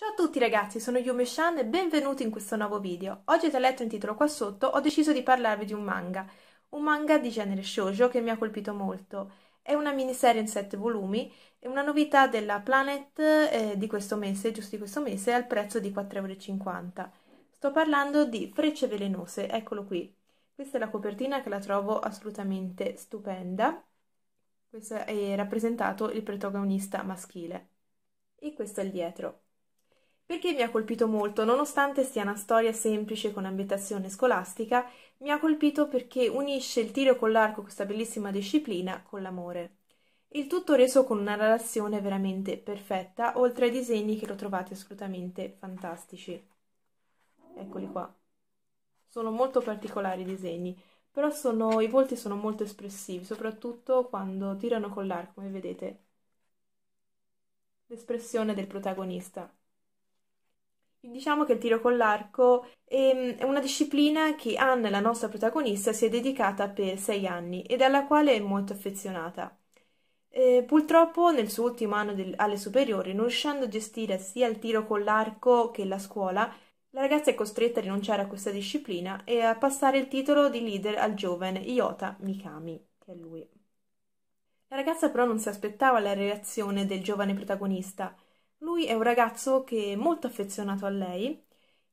Ciao a tutti ragazzi, sono Yumi Shan e benvenuti in questo nuovo video. Oggi tra letto in titolo qua sotto ho deciso di parlarvi di un manga, un manga di genere shoujo che mi ha colpito molto. È una miniserie in 7 volumi, è una novità della Planet eh, di questo mese, giusto di questo mese, al prezzo di 4,50€. Sto parlando di Frecce Velenose, eccolo qui. Questa è la copertina che la trovo assolutamente stupenda. Questo è rappresentato il protagonista maschile. E questo è il dietro. Perché mi ha colpito molto, nonostante sia una storia semplice con ambientazione scolastica, mi ha colpito perché unisce il tiro con l'arco, questa bellissima disciplina, con l'amore. Il tutto reso con una narrazione veramente perfetta, oltre ai disegni che lo trovate assolutamente fantastici. Eccoli qua. Sono molto particolari i disegni, però sono, i volti sono molto espressivi, soprattutto quando tirano con l'arco, come vedete. L'espressione del protagonista. Diciamo che il tiro con l'arco mm, è una disciplina che Anne, la nostra protagonista, si è dedicata per sei anni ed alla quale è molto affezionata. Eh, purtroppo nel suo ultimo anno del, alle superiori, non riuscendo a gestire sia il tiro con l'arco che la scuola, la ragazza è costretta a rinunciare a questa disciplina e a passare il titolo di leader al giovane Iota Mikami, che è lui. La ragazza però non si aspettava la reazione del giovane protagonista lui è un ragazzo che è molto affezionato a lei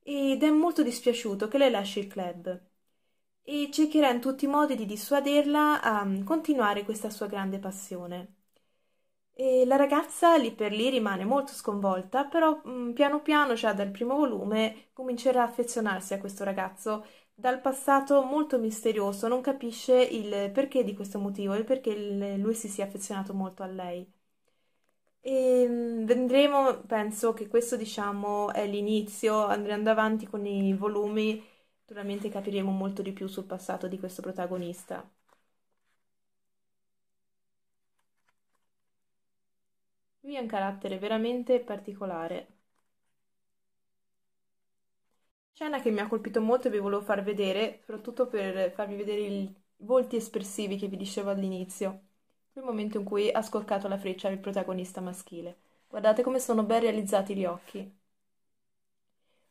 ed è molto dispiaciuto che lei lasci il club e cercherà in tutti i modi di dissuaderla a mm, continuare questa sua grande passione. E la ragazza lì per lì rimane molto sconvolta, però mh, mm, piano piano, già dal primo volume, comincerà a affezionarsi a questo ragazzo dal passato molto misterioso, non capisce il perché di questo motivo, il perché lui si sia affezionato molto a lei. E ehm, vedremo, penso che questo diciamo è l'inizio, andando avanti con i volumi, naturalmente capiremo molto di più sul passato di questo protagonista. Lui ha un carattere veramente particolare. Scena che mi ha colpito molto e vi volevo far vedere, soprattutto per farvi vedere i volti espressivi che vi dicevo all'inizio quel momento in cui ha scorcato la freccia il protagonista maschile. Guardate come sono ben realizzati gli occhi.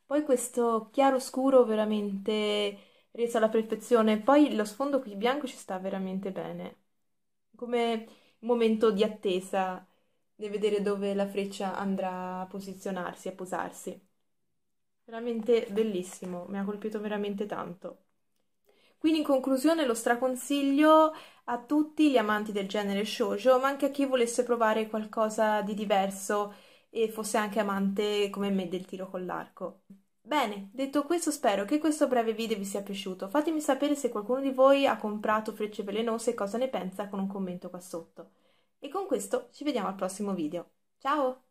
Poi questo chiaro scuro veramente reso alla perfezione, poi lo sfondo qui bianco ci sta veramente bene. Come un momento di attesa di vedere dove la freccia andrà a posizionarsi, a posarsi. Veramente bellissimo, mi ha colpito veramente tanto. Quindi in conclusione lo straconsiglio a tutti gli amanti del genere shoujo, ma anche a chi volesse provare qualcosa di diverso e fosse anche amante come me del tiro con l'arco. Bene, detto questo spero che questo breve video vi sia piaciuto. Fatemi sapere se qualcuno di voi ha comprato frecce velenose e cosa ne pensa con un commento qua sotto. E con questo ci vediamo al prossimo video. Ciao!